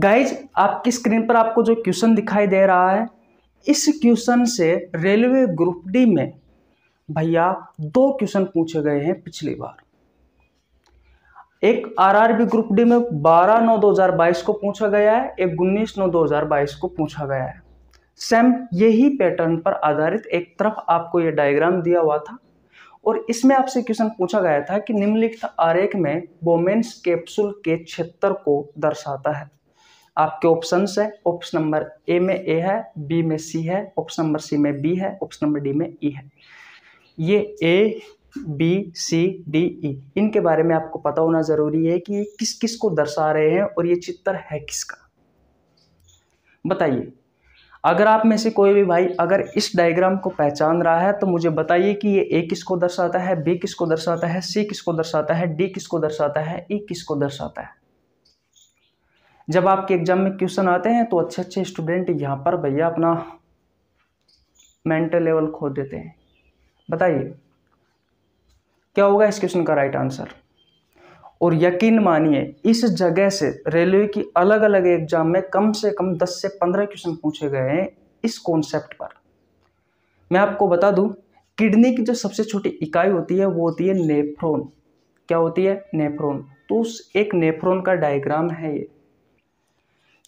guys आपकी screen पर आपको जो क्वेश्चन दिखाई दे रहा है इस क्वेश्चन से रेलवे ग्रुप डी में भैया दो क्वेश्चन पूछे गए हैं पिछली बार एक आरआरबी ग्रुप डी में 12 नौ 2022 को पूछा गया है एक उन्नीस नौ 2022 को पूछा गया है सेम यही पैटर्न पर आधारित एक तरफ आपको यह डायग्राम दिया हुआ था और इसमें आपसे क्वेश्चन पूछा गया था कि निम्नलिखित आरेख में बोमेन्स कैप्सूल के क्षेत्र को दर्शाता है आपके ऑप्शंस है ऑप्शन नंबर ए में ए है बी में सी है ऑप्शन नंबर सी में बी है ऑप्शन नंबर डी में ई e है ये A B C D E इनके बारे में आपको पता होना ज़रूरी है कि ये किस किस को दर्शा रहे हैं और ये चित्र है किसका बताइए अगर आप में से कोई भी भाई अगर इस डायग्राम को पहचान रहा है तो मुझे बताइए कि ये ए किसको दर्शाता है बी किसको दर्शाता है सी किसको दर्शाता है डी किसको दर्शाता है ई e किसको दर्शाता है जब आपके एग्ज़ाम में क्वेश्चन आते हैं तो अच्छे अच्छे स्टूडेंट यहाँ पर भैया अपना मेंटल लेवल खो देते हैं बताइए क्या होगा इस क्वेश्चन का राइट आंसर और यकीन मानिए इस जगह से रेलवे की अलग अलग एग्जाम में कम से कम 10 से 15 क्वेश्चन पूछे गए हैं इस कॉन्सेप्ट पर मैं आपको बता दूं किडनी की जो सबसे छोटी इकाई होती है वो होती है नेफ्रोन क्या होती है नेफ्रोन तो उस एक नेफ्रोन का डायग्राम है ये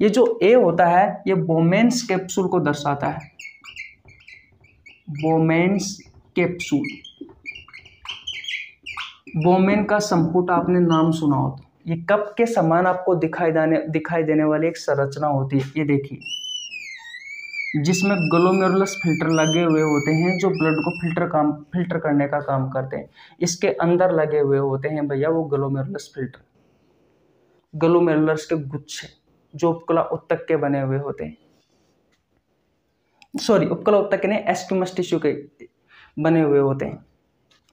ये जो ए होता है ये बोमेन्स कैप्सूल को दर्शाता है बोमेन्स कैप्सूल बोमेन का संपुट आपने नाम सुना हो ये कप के समान आपको दिखाई देने दिखाई देने वाली एक संरचना होती है ये देखिए जिसमें ग्लोमेरुलस फिल्टर लगे हुए होते हैं जो ब्लड को फिल्टर काम फिल्टर करने का काम करते हैं इसके अंदर लगे हुए होते हैं भैया वो ग्लोमेरुलस फिल्टर ग्लोमेरुलस के गुच्छे जो उपकला उत्तक के बने हुए होते हैं सॉरी उपकला उत्तक के नहीं एस्टमस टिश्यू के बने हुए होते हैं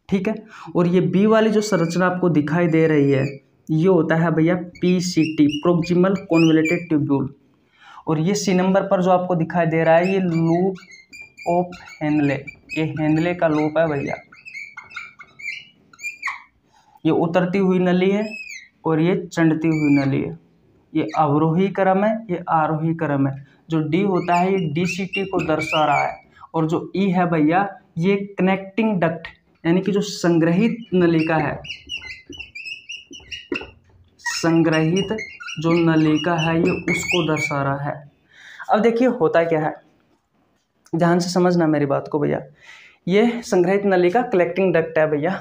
ठीक है और ये बी वाली जो संरचना आपको दिखाई दे रही है ये होता है भैया P C T proximal convoluted tubule और ये सी नंबर पर जो आपको दिखाई दे रहा है ये लूप ऑफ हेनले ये हेनले का लूप है भैया ये उतरती हुई नली है और ये चंडती हुई नली है ये अवरोही क्रम है ये आरोही क्रम है जो डी होता है ये डी सी टी को दर्शा रहा है और जो ई e है भैया ये कनेक्टिंग डक्ट यानी कि जो संग्रहित नलिका है संग्रहित जो नलिका है ये उसको दर्शा रहा है अब देखिए होता क्या है ध्यान से समझना मेरी बात को भैया ये संग्रहित नलिका कलेक्टिंग डक्ट है भैया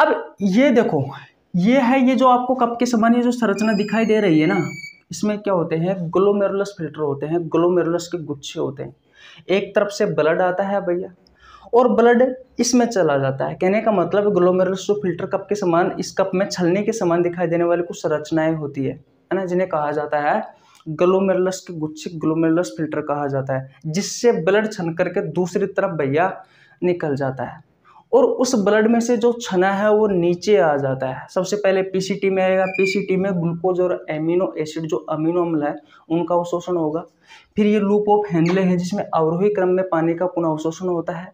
अब ये देखो ये है ये जो आपको कप के समान ये जो संरचना दिखाई दे रही है ना इसमें क्या होते हैं ग्लोमेरुलस फिल्टर होते हैं ग्लोमेरुलस के गुच्छे होते हैं एक तरफ से ब्लड आता है भैया और ब्लड इसमें चला जाता है कहने का मतलब ग्लोमेरुलस जो फिल्टर कप के समान इस कप में छलने के समान दिखाई देने वाली कुछ संरचनाएं होती है है ना जिन्हें कहा जाता है ग्लोमेरुलस के गुच्छे ग्लोमेरुलस फिल्टर कहा जाता है जिससे ब्लड छन करके दूसरी तरफ भैया निकल जाता है और उस ब्लड में से जो छना है वो नीचे आ जाता है सबसे पहले पीसीटी में आएगा पीसीटी में ग्लूकोज और एमिनो एसिड जो अमीनो अम्ल है उनका अवशोषण होगा फिर ये लूप ऑफ हैंडले है जिसमें अवरोही क्रम में पानी का पुनः अवशोषण होता है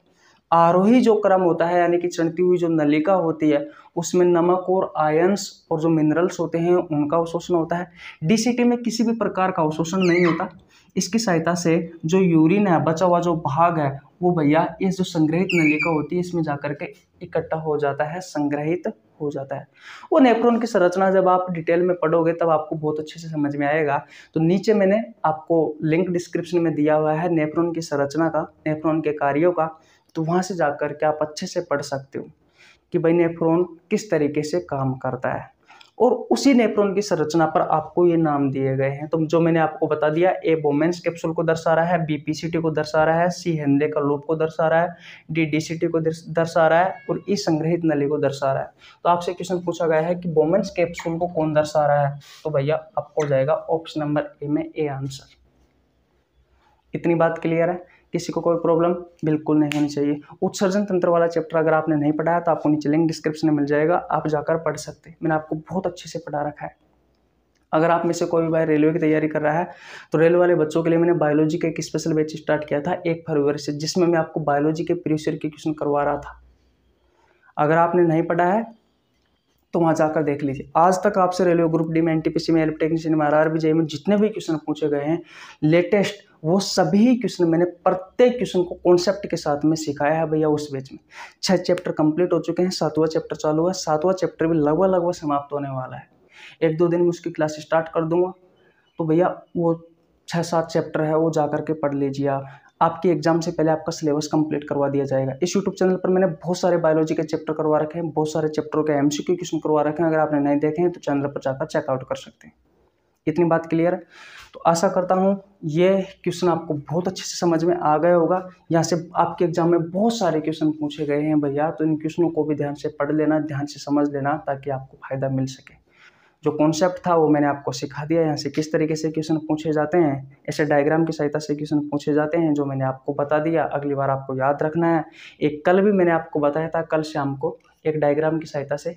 आरोही जो क्रम होता है यानी कि चढ़ती हुई जो नलिका होती है उसमें नमक और आयंस और जो मिनरल्स होते हैं उनका अवशोषण होता है डीसीटी में किसी भी प्रकार का अवशोषण नहीं होता इसकी सहायता से जो यूरिन है बचा हुआ जो भाग है वो भैया इस जो संग्रहित नलिका होती है इसमें जाकर के इकट्ठा हो जाता है संग्रहित हो जाता है वो नेफ्रॉन की संरचना जब आप डिटेल में पढ़ोगे तब आपको बहुत अच्छे से समझ में आएगा तो नीचे मैंने आपको लिंक डिस्क्रिप्शन में दिया हुआ है नेफ्रॉन की संरचना का नेफ्रॉन के कार्यों का तो वहाँ से जाकर के आप अच्छे से पढ़ सकते हो कि भाई नेफ्रॉन किस तरीके से काम करता है और उसी नेप्रोन की संरचना पर आपको ये नाम दिए गए हैं तो जो मैंने आपको बता दिया ए बोमेंस कैप्सूल को दर्शा रहा है बी को दर्शा रहा है सी हेनले का लूप को दर्शा रहा है डी टी को दर्शा रहा है और ई संग्रहित नली को दर्शा रहा है तो आपसे क्वेश्चन पूछा गया है कि बोमेंस कैप्सूल को कौन दर्शा रहा है तो भैया आपको जाएगा ऑप्शन नंबर ए में ए आंसर इतनी बात क्लियर है किसी को कोई प्रॉब्लम बिल्कुल नहीं होनी चाहिए उत्सर्जन तंत्र वाला चैप्टर अगर आपने नहीं पढ़ाया तो आपको नीचे लिंक डिस्क्रिप्शन में मिल जाएगा आप जाकर पढ़ सकते हैं मैंने आपको बहुत अच्छे से पढ़ा रखा है अगर आप में से कोई भी भाई रेलवे की तैयारी कर रहा है तो रेलवे वाले बच्चों के लिए मैंने बायोलॉजी का एक स्पेशल बैच स्टार्ट किया था एक फरवरी से जिसमें मैं आपको बायोलॉजी के प्रीवियस के क्वेश्चन करवा रहा था अगर आपने नहीं पढ़ा है तो वहाँ जाकर देख लीजिए आज तक आपसे रेलवे ग्रुप डी में एन में पी सी में आर आर बी जे में जितने भी क्वेश्चन पूछे गए हैं लेटेस्ट वो सभी क्वेश्चन मैंने प्रत्येक क्वेश्चन को कॉन्सेप्ट के साथ में सिखाया है भैया उस बेच में छः चैप्टर कंप्लीट हो चुके हैं सातवां चैप्टर चालू है सातवां चैप्टर भी लगभग लगभग समाप्त होने वाला है एक दो दिन में उसकी क्लास स्टार्ट कर दूंगा तो भैया वो छः सात चैप्टर है वो जा कर के पढ़ लीजिए आप आपके एग्जाम से पहले आपका सिलेबस कंप्लीट करवा दिया जाएगा इस यूट्यूब चैनल पर मैंने बहुत सारे बायोलॉजी के चैप्टर करवा रखे हैं बहुत सारे चैप्टरों के एम क्वेश्चन करवा रखे हैं अगर आपने नहीं देखे हैं तो चैनल पर जाकर चेकआउट कर सकते हैं इतनी बात क्लियर है तो आशा करता हूँ ये क्वेश्चन आपको बहुत अच्छे से समझ में आ गया होगा यहाँ से आपके एग्जाम में बहुत सारे क्वेश्चन पूछे गए हैं भैया तो इन क्वेश्चनों को भी ध्यान से पढ़ लेना ध्यान से समझ लेना ताकि आपको फ़ायदा मिल सके जो कॉन्सेप्ट था वो मैंने आपको सिखा दिया यहाँ से किस तरीके से क्वेश्चन पूछे जाते हैं ऐसे डायग्राम की सहायता से क्वेश्चन पूछे जाते हैं जो मैंने आपको बता दिया अगली बार आपको याद रखना है एक कल भी मैंने आपको बताया था कल शाम को एक डायग्राम की सहायता से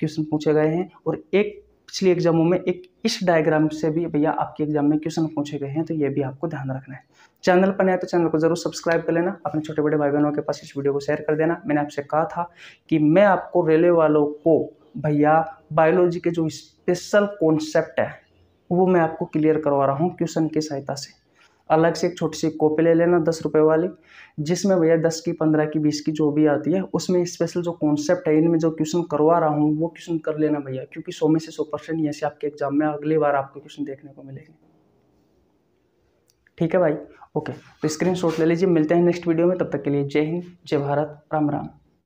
क्वेश्चन पूछे गए हैं और एक पिछले एग्जामों में एक इस डायग्राम से भी भैया आपके एग्जाम में क्वेश्चन पूछे गए हैं तो ये भी आपको ध्यान रखना है चैनल पर नया तो चैनल को जरूर सब्सक्राइब कर लेना अपने छोटे बड़े भाई बहनों के पास इस वीडियो को शेयर कर देना मैंने आपसे कहा था कि मैं आपको रेलवे वालों को भैया बायोलॉजी के जो स्पेशल कॉन्सेप्ट है वो मैं आपको क्लियर करवा रहा हूँ क्वेश्चन की सहायता से अलग से एक छोटी सी कॉपी ले लेना दस रुपये वाली जिसमें भैया दस की पंद्रह की बीस की जो भी आती है उसमें स्पेशल जो कॉन्सेप्ट है इनमें जो क्वेश्चन करवा रहा हूँ वो क्वेश्चन कर लेना भैया क्योंकि सौ में से सौ परसेंट यहाँ से आपके एग्जाम में अगली बार आपको क्वेश्चन देखने को मिलेंगे ठीक है भाई ओके तो स्क्रीन ले लीजिए मिलते हैं नेक्स्ट वीडियो में तब तक के लिए जय हिंद जय भारत राम राम